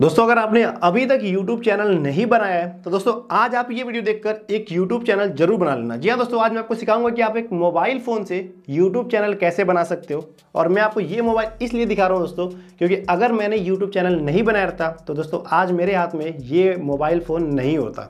दोस्तों अगर आपने अभी तक YouTube चैनल नहीं बनाया है तो दोस्तों आज आप ये वीडियो देखकर एक YouTube चैनल जरूर बना लेना जी हाँ दोस्तों आज मैं आपको सिखाऊंगा कि आप एक मोबाइल फ़ोन से YouTube चैनल कैसे बना सकते हो और मैं आपको ये मोबाइल इसलिए दिखा रहा हूँ दोस्तों क्योंकि अगर मैंने YouTube चैनल नहीं बनाया रहता तो दोस्तों आज मेरे हाथ में ये मोबाइल फ़ोन नहीं होता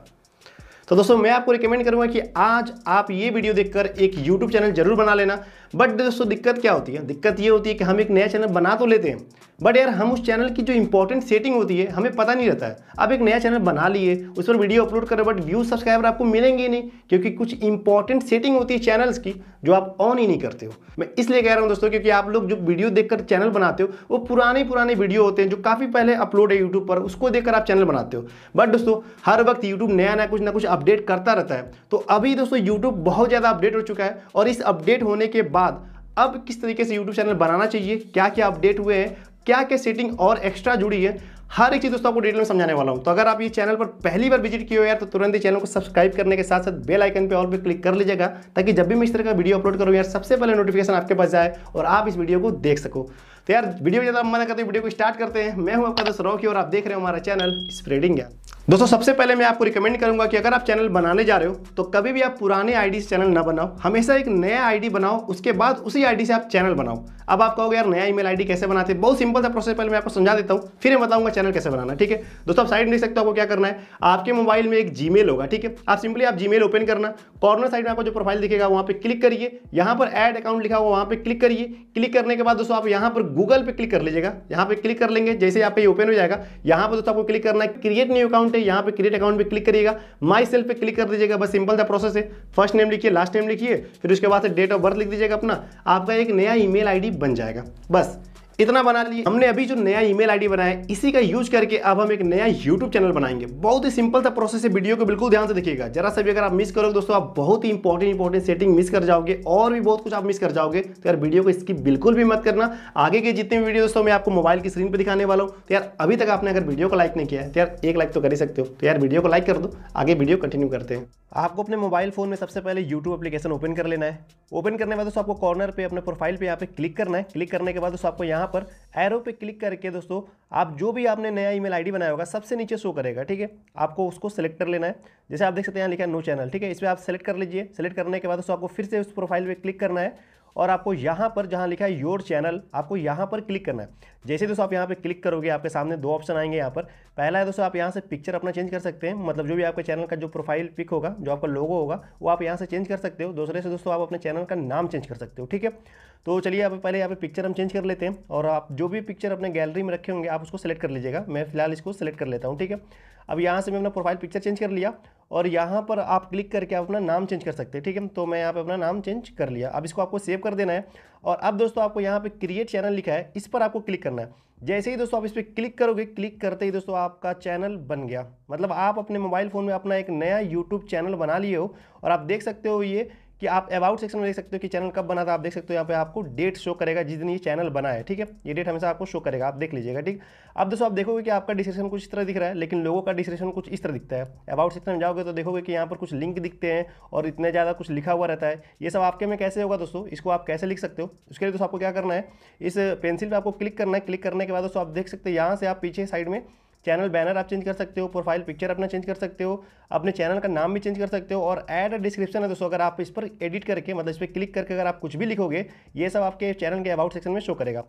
तो दोस्तों मैं आपको रिकमेंड करूंगा कि आज आप ये वीडियो देखकर एक यूट्यूब चैनल जरूर बना लेना बट दोस्तों दिक्कत क्या होती है दिक्कत ये होती है कि हम एक नया चैनल बना तो लेते हैं बट यार हम उस चैनल की जो इंपॉर्टेंट सेटिंग होती है हमें पता नहीं रहता है आप एक नया चैनल बना लिए उस पर वीडियो अपलोड करें बट व्यू सब्सक्राइबर आपको मिलेंगे ही नहीं क्योंकि कुछ इंपॉर्टेंट सेटिंग होती है चैनल्स की जो आप ऑन ही नहीं करते हो मैं इसलिए कह रहा हूँ दोस्तों क्योंकि आप लोग जो वीडियो देखकर चैनल बनाते हो वो पुराने पुराने वीडियो होते हैं जो काफ़ी पहले अपलोड है यूट्यूब पर उसको देखकर आप चैनल बनाते हो बट दोस्तों हर वक्त यूट्यूब नया नया कुछ ना कुछ अपडेट करता रहता है तो अभी दोस्तों यूट्यूब बहुत ज़्यादा अपडेट हो चुका है और इस अपडेट होने के बाद अब किस तरीके से यूट्यूब चैनल बनाना चाहिए क्या क्या अपडेट हुए हैं क्या क्या सेटिंग और एक्स्ट्रा जुड़ी है हर एक चीज़ दोस्तों आपको डिटेल में समझाने वाला हूँ तो अगर आप ये चैनल पर पहली बार विजिट किए हो यार तो तुरंत ही चैनल को सब्सक्राइब करने के साथ साथ बेल आइकन पे और भी क्लिक कर लीजिएगा ताकि जब भी मैं इस तरह का वीडियो अपलोड करूँ यार सबसे पहले नोटिफिकेशन आपके पास जाए और आप इस वीडियो को देख सको तो यार वीडियो ज़्यादा मना करते वीडियो को स्टार्ट करते हैं मैं हूँ आपका दोस्त रॉकी और आप देख रहे हो हमारा चैनल स्प्रेडिंग है दोस्तों सबसे पहले मैं आपको रिकमेंड करूंगा कि अगर आप चैनल बनाने जा रहे हो तो कभी भी आप पुराने आईडी से चैनल ना बनाओ हमेशा एक नया आईडी बनाओ उसके बाद उसी आईडी से आप चैनल बनाओ अब आप कहोगे यार नया ईमेल आईडी कैसे बनाते हैं बहुत सिंपल सा प्रोसेस पहले मैं आपको समझा देता हूँ फिर मैं बताऊंगा चैनल कैसे बनाना ठीक है दोस्तों आप साइड देख सकते हो आपको क्या करना है आपके मोबाइल में एक जी होगा ठीक है आप सिंपली आप जी ओपन करना कॉर्नर साइड में आपको जो प्रोफाइल दिखेगा वहाँ पर क्लिक करिए यहाँ पर एड अकाउंट लिखा हुआ वहाँ पर क्लिक करिए क्लिक करने के बाद दोस्तों आप यहाँ पर गूगल पे क्लिक कर लीजिएगा यहाँ पे क्लिक कर लेंगे जैसे यहाँ पे ओपन हो जाएगा यहाँ पे दोस्तों आपको क्लिक करना है क्रिएट न्यू अकाउंट है यहाँ पे क्रिएट अकाउंट पे क्लिक करिएगा माई सेल पे क्लिक कर दीजिएगा बस सिंपल सा प्रोसेस है फर्स्ट नेम लिखिए लास्ट नेम लिखिए फिर उसके बाद डेट ऑफ बर्थ लिख दीजिएगा अपना आपका एक नया ईमेल आईडी बन जाएगा बस इतना बना लिए हमने अभी जो नया ईमेल आईडी बनाया इसी का यूज करके अब हम एक नया यूट्यूब चैनल बनाएंगे बहुत ही सिंपल था प्रोसेस है वीडियो को बिल्कुल ध्यान से देखिएगा जरा सा भी अगर आप मिस करोगे दोस्तों आप बहुत ही इंपॉर्टेंट इंपॉर्टेंट सेटिंग मिस कर जाओगे और भी बहुत कुछ आप मिस कर जाओगे तो यार वीडियो को इसकी बिल्कुल भी मत करना आगे के जितने भी वीडियो दोस्तों मैं आपको मोबाइल की स्क्रीन पर दिखाने वाला हूँ तो यार अभी तक आपने अगर वीडियो को लाइक नहीं किया है तो यार एक लाइक तो कर ही सकते हो तो यार वीडियो को लाइक कर दो आगे वीडियो कंटिन्यू करते हैं आपको अपने मोबाइल फोन में सबसे पहले यूट्यूब एप्लीकेशन ओपन कर लेना है ओपन करने के बाद दोस्तों आपको कॉर्नर पर अपने प्रोफाइल पे यहाँ पे क्लिक करना है क्लिक करने के बाद दोस्तों आपको यहाँ यहाँ पर एरो पे क्लिक करके दोस्तों आप जो भी आपने नया ईमेल आईडी बनाया होगा सबसे नीचे शो करेगा ठीक है आपको उसको सेलेक्ट कर लेना है जैसे आप देख सकते हैं यहाँ लिखा है नो चैनल ठीक है इसमें आप सेलेक्ट कर लीजिए सेलेक्ट करने के बाद दोस्तों आपको फिर से उस प्रोफाइल पर क्लिक करना है और आपको यहाँ पर जहाँ लिखा है योर चैनल आपको यहाँ पर क्लिक करना है जैसे दोस्तों आप यहाँ पर क्लिक करोगे आपके सामने दो ऑप्शन आएंगे यहाँ पर पहला है दोस्तों आप यहाँ से पिक्चर अपना चेंज कर सकते हैं मतलब जो भी आपके चैनल का जो प्रोफाइल पिक होगा जो आपका लोगो होगा वो आप यहाँ से चेंज कर सकते हो दूसरे से दोस्तों आप अपने चैनल का नाम चेंज कर सकते हो ठीक है तो चलिए आप पहले यहाँ पर पिक्चर हम चेंज कर लेते हैं और आप जो भी पिक्चर अपने गैलरी में रखे होंगे आप उसको सेलेक्ट कर लीजिएगा मैं फिलहाल इसको सेलेक्ट कर लेता हूँ ठीक है अब यहाँ से मैं अपना प्रोफाइल पिक्चर चेंज कर लिया और यहाँ पर आप क्लिक करके आप अपना नाम चेंज कर सकते हैं ठीक है तो मैं यहाँ पर अपना नाम चेंज कर लिया अब इसको आपको सेव कर देना है और अब दोस्तों आपको यहाँ पे क्रिएट चैनल लिखा है इस पर आपको क्लिक करना है जैसे ही दोस्तों आप इस पर क्लिक करोगे क्लिक करते ही दोस्तों आपका चैनल बन गया मतलब आप अपने मोबाइल फ़ोन में अपना एक नया यूट्यूब चैनल बना लिए हो और आप देख सकते हो ये कि आप अबाउट सेक्शन में देख सकते हो कि चैनल कब बना था आप देख सकते हो यहाँ पे आपको डेट शो करेगा जिस दिन ये चैनल बना है ठीक है ये डेट हमेशा आपको शो करेगा आप देख लीजिएगा ठीक अब दोस्तों आप देखोगे कि आपका डिस्क्रिप्शन कुछ इस तरह दिख रहा है लेकिन लोगों का डिस्क्रिप्शन कुछ इस तरह दिखता है अबाउट सेक्शन में जाओगे तो देखोगे कि यहाँ पर कुछ लिंक दिखते हैं और इतने ज़्यादा कुछ लिखा हुआ रहता है ये सब आपके में कैसे होगा दोस्तों इसको आप कैसे लिख सकते हो उसके लिए दोस्तों आपको क्या करना है इस पेंसिल पर आपको क्लिक करना है क्लिक करने के बाद दोस्तों आप देख सकते हो यहाँ से आप पीछे साइड में चैनल बैनर आप चेंज कर सकते हो प्रोफाइल पिक्चर अपना चेंज कर सकते हो अपने चैनल का नाम भी चेंज कर सकते हो और एड डिस्क्रिप्शन है दोस्तों अगर आप इस पर एडिट करके मतलब इस पर क्लिक करके अगर आप कुछ भी लिखोगे ये सब आपके चैनल के अबाउट सेक्शन में शो करेगा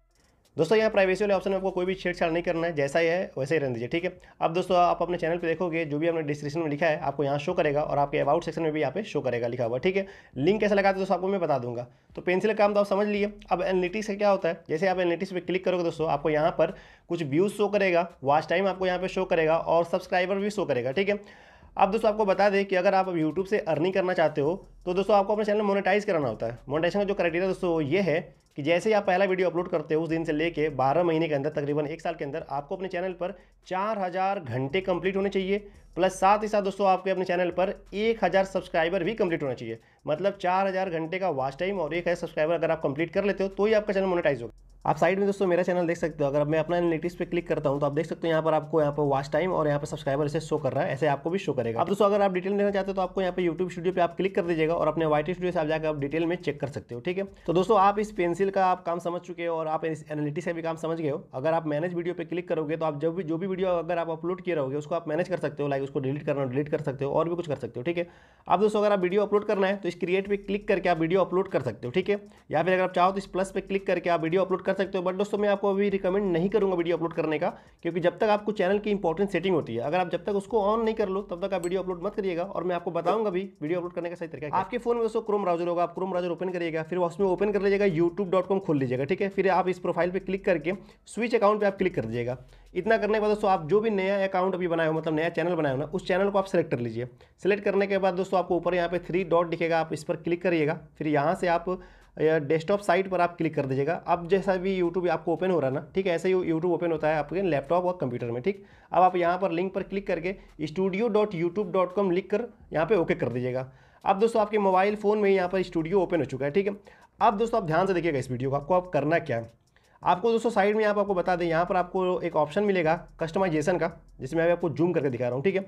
दोस्तों यहाँ प्राइवेसी वाले ऑप्शन में आपको कोई भी छेड़छाड़ नहीं करना है जैसा ही है वैसे ही रहने दीजिए ठीक है अब दोस्तों आप अपने चैनल पर देखोगे जो भी हमने डिस्क्रिप्शन में लिखा है आपको यहाँ शो करेगा और आपके अबाउट सेक्शन में भी यहाँ पे शो करेगा लिखा हुआ ठीक है लिंक कैसे लगाते दोस्तों आपको मैं बता दूंगा तो पेंसिल का काम तो आप समझ लिए अब एनलिटिक्स का क्या होता है जैसे आप एनलिटिक्स पर क्लिक करोगे दोस्तों आपको यहाँ पर कुछ व्यूज़ शो करेगा वॉच टाइम आपको यहाँ पर शो करेगा और सब्सक्राइबर भी शो करेगा ठीक है अब दोस्तों आपको बता दें कि अगर आप यूट्यूब से अर्निंग करना चाहते हो तो दोस्तों आपको अपने चैनल मोनेटाइज कराना होता है मोनेटाइजेशन का जो क्राइटेरिया दोस्तों ये है कि जैसे ही आप पहला वीडियो अपलोड करते हो उस दिन से लेके 12 महीने के अंदर तकरीबन एक साल के अंदर आपको अपने चैनल पर 4000 घंटे कंप्लीट होने चाहिए प्लस साथ ही साथ दोस्तों आपके अपने चैनल पर 1000 सब्सक्राइबर भी कंप्लीट होना चाहिए मतलब 4000 घंटे का वाच टाइम और एक सब्सक्राइबर अगर आप कंप्लीट कर लेते हो तो ही आपका चैनल मोनिटाइज होगा आप साइड में दोस्तों मेरा चैनल देख सकते हो अगर मैं अपना एनालिटिक्स पे क्लिक करता हूँ तो आप देख सकते हो यहाँ पर आपको यहाँ पर वॉच टाइम और यहाँ पर सब्सक्राइबर इसे शो कर रहा है ऐसे आपको भी शो करेगा अब दोस्तों अगर आप डिटेल देखना चाहते हो तो आपको यहाँ पर यूट्यूब स्टूडियो पर आप क्लिक कर दीजिएगा और अपने वाइट स्टूडियो से आप जाकर आप डिटेल में चेक कर सकते हो ठीक है तो दोस्तों आप इस पेंसिल का आप काम समझ चुके हो और आप इस एनालिटिक्स का भी काम समझ गए हो अगर आप मैनेज वीडियो पर क्लिक करोगे तो आप जब भी जो भी वीडियो अगर आप अपलोड किए रहोगे उसको आप मैनेज कर सकते हो लाइक उसको डिलीट करना डिलीट कर सकते हो और भी कुछ कर सकते हो ठीक है आप दोस्तों अगर आप वीडियो अपलोड करना है तो इस क्रिएट पर क्लिक करके आप वीडियो अपलोड कर सकते हो ठीक है या फिर अगर आप चाहो तो इस प्लस पर क्लिक करके आप वीडियो अपलोड कर सकते हो बट दोस्तों मैं आपको अभी रिकमेंड नहीं करूँगा वीडियो अपलोड करने का क्योंकि जब तक आपको चैनल की इंपॉर्टेंट सेटिंग होती है अगर आप जब तक उसको ऑन नहीं कर लो तब तक आप वीडियो अपलोड मत करिएगा और मैं आपको बताऊंगा भी वीडियो अपलोड करने का सही तरीका आपके फोन में दोस्तों क्रोम ब्राउजर होगा आप क्रोम ब्राउजर ओपन करिएगा फिर उसमें ओपन कर लीजिएगा यूट्यूब खोल लीजिएगा ठीक है फिर आप इस प्रोफाइल पर क्लिक करके स्विच अकाउंट पर आप क्लिक कर दीजिएगा इतना करने के बाद दोस्तों आप जो भी नया अकाउंट अभी बनाए हो मतलब नया चैनल बनाए हो ना उस चैनल को आप सेलेक्ट कर लीजिए सेलेक्ट करने के बाद दोस्तों आपको ऊपर यहाँ पे थ्री डॉट दिखेगा आप इस पर क्लिक करिएगा फिर यहाँ से आप या डेस्कटॉप साइट पर आप क्लिक कर दीजिएगा अब जैसा भी यूट्यूब आपको ओपन हो रहा ना ठीक है ऐसे ही यूट्यूब ओपन होता है आपके लैपटॉप और कंप्यूटर में ठीक अब आप यहाँ पर लिंक पर क्लिक करके studio dot YouTube dot com लिख कर यहाँ पर ओके कर दीजिएगा अब दोस्तों आपके मोबाइल फ़ोन में यहाँ पर स्टूडियो ओपन हो चुका है ठीक है अब दोस्तों आप ध्यान से देखिएगा इस वीडियो को आपको आप करना क्या है आपको दोस्तों साइड में आप आपको बता दें यहाँ पर आपको एक ऑप्शन मिलेगा कस्टमाइजेशन का जिसमें मैं आपको जूम करके दिखा रहा हूँ ठीक है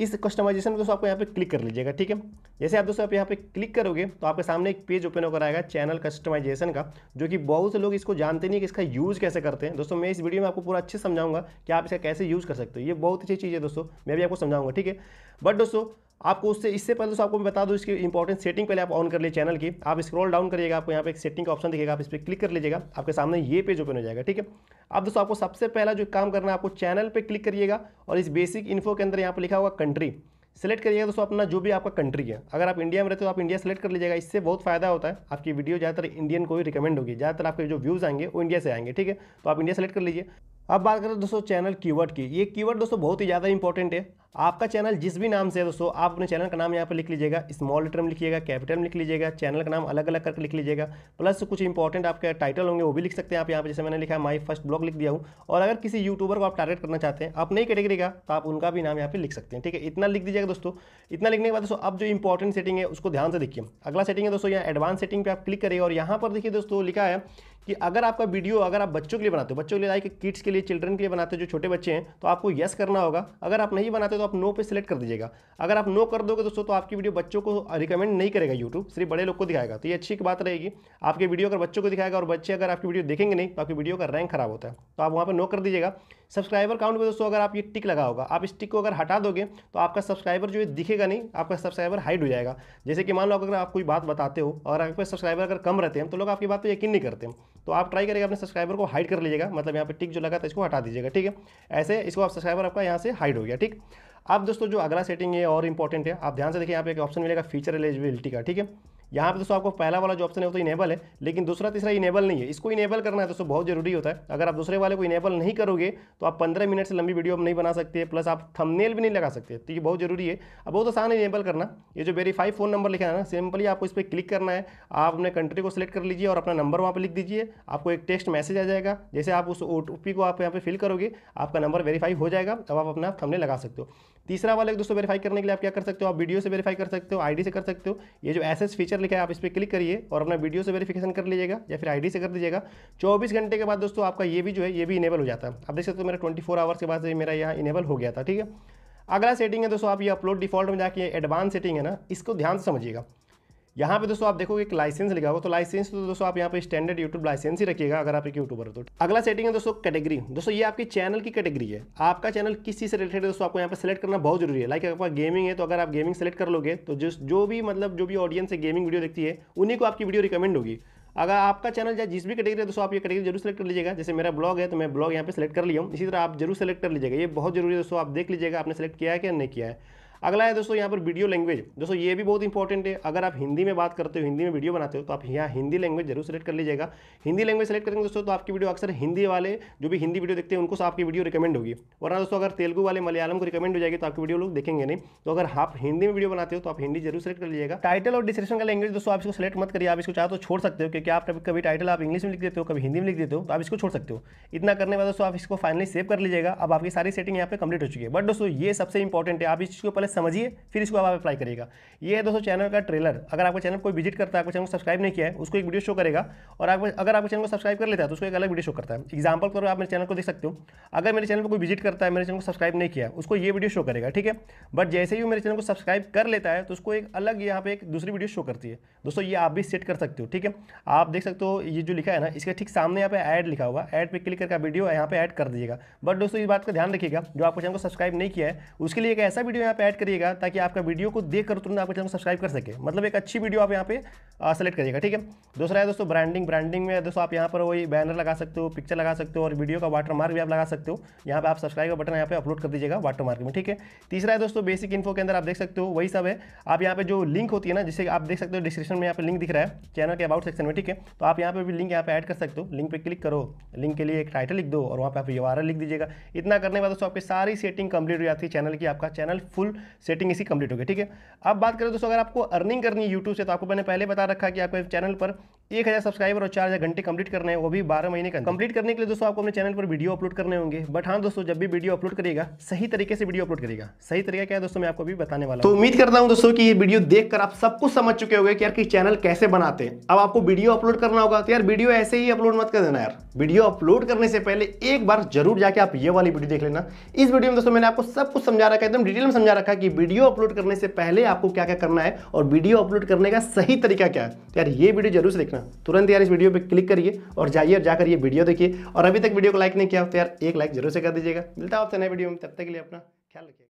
इस कस्टमाइजेशन में दोस्तों आपको यहाँ पे क्लिक कर लीजिएगा ठीक है जैसे आप दोस्तों आप यहाँ पे क्लिक करोगे तो आपके सामने एक पेज ओपन होकर आएगा चैनल कस्टमाइजेशन का जो कि बहुत से लोग इसको जानते नहीं कि इसका यूज़ कैसे करते हैं दोस्तों मैं इस वीडियो में आपको पूरा अच्छे समझाऊंगा कि आप इसका कैसे यूज़ कर सकते हो ये बहुत अच्छी चीज़ है दोस्तों मैं भी आपको समझाऊंगा ठीक है बट दोस्तों आपको उससे इससे पहले तो आपको मैं बता दूँ इसकी इंपॉर्टेंट सेटिंग पहले आप ऑन कर लिए चैनल की आप स्क्रॉल डाउन करिएगा आपको यहाँ पे एक सेटिंग का ऑप्शन दिखेगा आप इस पर क्लिक कर लीजिएगा आपके सामने ये पेज ओपन हो जाएगा ठीक है अब दोस्तों आपको सबसे पहला जो काम करना है आपको चैनल पर क्लिक करिएगा और इस बेसिक इन्फो के अंदर यहाँ पर लिखा होगा कंट्री सेलेक्ट करिएगा दोस्तों अपना जो भी आपका कंट्री है अगर आप इंडिया में रहते हो तो आप इंडिया सेलेक्ट कर लीजिएगा इससे बहुत फायदा होता है आपकी वीडियो ज़्यादातर इंडियन को ही रिकमेंड होगी ज़्यादातर आपके जो व्यूज़ आएंगे वो इंडिया से आएंगे ठीक है तो आप इंडिया सेलेक्ट कर लीजिए अब बात करें दोस्तों चैनल कीवर्ड की ये कीवर्ड दोस्तों बहुत ही ज़्यादा इंपॉर्टेंट है आपका चैनल जिस भी नाम से है दोस्तों आप अपने चैनल का नाम यहाँ पर लिख लीजिएगा स्मॉल लेटर में लिखिएगा कैपिटल में लिख लीजिएगा चैनल का नाम अलग अलग करके लिख लीजिएगा प्लस कुछ इंपॉर्टेंट आपके टाइटल होंगे वो भी लिख सकते हैं आप यहाँ पर जैसे मैंने लिखा है माई फर्स्ट ब्लॉग लिख दिया हूँ और अगर किसी यूट्यूबर को आप टारगेट करना चाहते हैं अपने ही कैटेगरी का तो आप उनका भी नाम यहाँ पर लिख सकते हैं ठीक है इतना लिख दीजिएगा दोस्तों इतना लिखने के बाद दोस्तों अब जो इंपॉर्टेंट सेटिंग है उसको ध्यान से देखिए अगला सेटिंग है दोस्तों यहाँ एडवांस सेटिंग पर आप क्लिक करिए और यहाँ पर देखिए दोस्तों लिखा है कि अगर आपका वीडियो अगर आप बच्चों के लिए बनाते हो बच्चों के लिए लाइक किड्स के लिए चिल्ड्रन के लिए बनाते हो जो छोटे बच्चे हैं तो आपको येस करना होगा अगर आप नहीं बनाते तो आप नो पे सिलेक्ट कर दीजिएगा अगर आप नो कर दोगे दोस्तों तो आपकी वीडियो बच्चों को रिकमेंड नहीं करेगा यूट्यूब सिर्फ बड़े लोग को दिखाएगा तो ये अच्छी बात रहेगी आपकी वीडियो अगर बच्चों को दिखाएगा और बच्चे अगर आपकी वीडियो देखेंगे नहीं तो आपकी वीडियो का रैंक खराब होता है तो आप वहाँ पर नो कर दीजिएगा सब्सक्राइबर काउंट में दोस्तों अगर आप ये टिक लगा होगा आप इस टिक को अगर हटा दोगे तो आपका सब्सक्राइबर जो है दिखेगा नहीं आपका सब्सक्राइबर हाइड हो जाएगा जैसे कि मान लो अगर आप कोई बात बताते हो और आपके सब्सक्राइबर अगर कम रहते हैं तो लोग आपकी बात पर तो यकीन नहीं करते हैं तो आप ट्राई करिएगा अपने सब्सक्राइबर को हाइड कर लीजिएगा मतलब यहाँ पे टिक जो लगा था इसको हटा दीजिएगा ठीक है ऐसे इसको आप सब्सक्राइबर आपका यहाँ से हाइड हो गया ठीक अब दोस्तों जो अगला सेटिंग है और इंपॉर्टेंट है आप ध्यान से देखिए यहाँ पे एक ऑप्शन मिलेगा फीचर एलिजिबिलिटी का ठीक है यहाँ पे दोस्तों आपको पहला वाला जो ऑप्शन है वो तो इनेबल है लेकिन दूसरा तीसरा इनेबल नहीं है इसको इनेबल करना है दोस्तों बहुत जरूरी होता है अगर आप दूसरे वाले को इनेबल नहीं करोगे तो आप पंद्रह मिनट से लंबी वीडियो नहीं बना सकते प्लस आप थंबनेल भी नहीं लगा सकते तो ये बहुत जरूरी है अब बहुत आसान है इनेबल करना ये जो वेरीफाई फ़ोन नंबर लिखा है ना सिंपली आपको इस पर क्लिक करना है आप अपने कंट्री को सिलेक्ट कर लीजिए और अपना नंबर वहाँ पर लिख दीजिए आपको एक टेक्स्ट मैसेज आ जाएगा जैसे आप उस ओ को आप यहाँ पर फिल करोगे आपका नंबर वेरीफाई हो जाएगा तब आप अपना थमने लगा सकते हो तीसरा वाला दोस्तों वेरीफाई करने के लिए आप क्या कर सकते हो आप वीडियो से वेरीफाई कर सकते हो आईडी से कर सकते हो ये जो एस फीचर लिखा है आप इस पर क्लिक करिए और अपना वीडियो से वेरीफिकेशन कर लीजिएगा या फिर आईडी से कर दीजिएगा चौबीस घंटे के बाद दोस्तों आपका ये भी जो है ये भी इनेबल हो जाता है आप देख सकते हो मेरा ट्वेंटी आवर्स के बाद मेरा यहाँ इनेबल हो गया था ठीक है अगला सेटिंग है दोस्तों आप ये अपलोड डिफॉल्ट में जाके एडवांस सेटिंग है ना इसको ध्यान से समझिएगा यहाँ पे दोस्तों आप देखोगे एक लाइसेंस लिखा होगा तो लाइसेंस तो दोस्तों आप यहाँ पे स्टैंडर्ड यूट्यूब लाइसेंस ही रखिएगा अगर आप एक यूट्यूबर हो तो अगला सेटिंग है दोस्तों कैटेगरी दोस्तों ये आपकी चैनल की कैटेगरी है आपका चैनल किस चीज़ से रिलेटेड है दोस्तों आपको यहाँ पे सेलेक्ट करना बहुत जरूरी है लाइक आपका गेमिंग है तो अगर आप गेमिंग सेलेक्ट कर लोगे तो जिस जो भी मतलब जो भी ऑडियंस है गेमिंग वीडियो देखती है उन्हीं को आपकी वीडियो रिकमेंड होगी अगर आपका चैनल या जिस भी कैटेगरी है दोस्तों आप ये कैटेगरी जरूर सेलेक्ट कर लीजिएगा जैसे मेरा ब्लॉग है तो मैं ब्लॉग यहाँ पे सेलेक्ट कर लिया हूँ इसी तरह आप जरूर सेलेक्ट कर लीजिएगा ये बहुत जरूरी है दोस्तों आप देख लीजिएगा आपने सेलेक्ट किया है कि नहीं किया है अगला है दोस्तों यहाँ पर वीडियो लैंग्वेज दोस्तों ये भी बहुत इंपॉर्टेंट है अगर आप हिंदी में बात करते हो हिंदी में वीडियो बनाते हो तो आप यहाँ हिंदी लैंग्वेज जरूर सेलेक्ट कर लीजिएगा हिंदी लैंग्वेज सेलेक्ट करेंगे दोस्तों तो आपकी वीडियो अक्सर हिंदी वाले जो भी हिंदी वीडियो देखते हैं उनको आपकी वीडियो रिकमेंड होगी वरना दोस्तों अगर तेलुगु वाले मलयालम को रिकमेंड हो जाएगी तो आपकी वीडियो लोग देखेंगे नहीं तो अगर आप हिंदी में वीडियो बनाते हो तो आप हिंदी जरूर सेलेक्ट कर लीजिएगा टाइटल और डिस्क्रिप्शन का लैंग्वेज दोस्तों आप इसको सेलेक्ट मत करिए आप इसको चाहे तो छोड़ सकते हो क्योंकि आप कभी टाइटल आप इंग्लिश में लिख देते हो कभी हिंदी में लिख देते हो तो आप इसको छोड़ सकते हो इतना करने वाला दोस्तों आप इसको फाइनली सेव कर लीजिएगा अब आपकी सारी सेटिंग यहाँ पर कंप्लीट हो चुकी है बट दोस्तों ये सबसे इंपॉर्टेंट है आप इस चीज़ को पहले समझिए फिर इसको आप अप्लाई करिएगा ये है दोस्तों चैनल का ट्रेलर अगर आपका चैनल कोई विजिट करता है आपको चैनल को सब्सक्राइब नहीं किया है उसको एक वीडियो शो करेगा और आप अगर आपका चैनल को सब्सक्राइब कर लेता है तो उसको एक अलग वीडियो शो करता है एग्जाम्पल करो आप मेरे चैनल को देख सकते हो अगर मेरे चैनल पर कोई विजिट करता है मेरे चैनल को सब्सक्राइब नहीं किया उसको ये वीडियो शो करेगा ठीक है बट जैसे ही मेरे चैनल को सब्सक्राइब कर लेता है तो उसको एक अलग यहाँ पर एक दूसरी वीडियो शो करती है दोस्तों ये आप भी सेट कर सकते हो ठीक है आप देख सकते हो ये जो लिखा है ना इसके ठीक सामने यहाँ पे ऐड लिखा हुआ ऐड पे क्लिक करके वीडियो यहाँ पे ऐड कर दीजिएगा बट दोस्तों इस बात का ध्यान रखिएगा जो आपको चैनल को सब्सक्राइब नहीं किया है उसके लिए एक ऐसा वीडियो यहाँ पे ऐड करिएगा ताकि आपका वीडियो को देख कर तुरंत आपके चैनल को सब्सक्राइब कर सके मतलब एक अच्छी वीडियो आप यहाँ पे सेलेक्ट करिएगा ठीक है दूसरा है दोस्तों ब्रांडिंग ब्रांडिंग में दोस्तों आप यहाँ पर वही बैनर लगा सकते हो पिक्चर लगा सकते हो और वीडियो का वाटर मार्क भी आप लगा सकते हो यहाँ पर आप सब्सक्राइब का बटन यहाँ पर अपलोड कर दीजिएगा वाटर मार्क में ठीक है तीसरा है दोस्तों बेसिक इन्फो के अंदर आप देख सकते हो वही सब है आप यहाँ पर जो लिंक होती है ना जिसे आप देख सकते हो डिस्क्रिप्शन में यहाँ पर लिंक दिख रहा है चैनल के अबाउट सेक्शन में ठीक है तो आप यहाँ पर भी लिंक यहाँ पर ऐड कर सकते हो लिंक पर क्लिक करो लिंक के लिए एक टाइटल लिख दो और वहाँ पर आप यू लिख दीजिएगा इतना करने के बाद दोस्तों आपकी सारी सेटिंग कंप्लीट हो जाती है चैनल की आपका चैनल फुल सेटिंग इसी कंप्लीट हो गई ठीक है अब बात करें दोस्तों अगर आपको अर्निंग करनी है यूट्यूब से तो आपको मैंने पहले बता रखा कि आपको चैनल पर एक हज़ार सब्सक्राइबर और चार हज़ार घंटे कंप्लीट करने हैं वो भी बारह महीने का कंप्लीट करने के लिए दोस्तों आपको अपने चैनल पर वीडियो अपलोड करने होंगे बट हाँ दोस्तों जब भी वीडियो अपलोड करेगा सही तरीके से वीडियो अपलोड करेगा सही तरीका क्या है दोस्तों मैं आपको भी बताने वाला तो उम्मीद करता हूँ दोस्तों की ये वीडियो देखकर आप सब कुछ समझ चुके होंगे कि यार कि चैनल कैसे बनाते हैं अब आपको वीडियो अपलोड करना होगा तो यार वीडियो ऐसे ही अपलोड मत कर देना यार वीडियो अपलोड करने से पहले एक बार जरूर जाके आप ये वाली वीडियो देख लेना इस वीडियो में दोस्तों मैंने आपको सब कुछ समझा रखा है एकदम डिटेल में समझा रखा कि वीडियो अपलोड करने से पहले आपको क्या क्या करना है और वीडियो अपलोड करने का सही तरीका क्या है तो यार ये वीडियो जरूर से देखना तुरंत यार इस वीडियो पे क्लिक करिए और जाइए और जाकर ये वीडियो देखिए और अभी तक वीडियो को लाइक नहीं किया तो यार एक लाइक जरूर से कर दीजिएगा मिलता है आपसे नए वीडियो में तब तक के लिए अपना ख्याल रखिए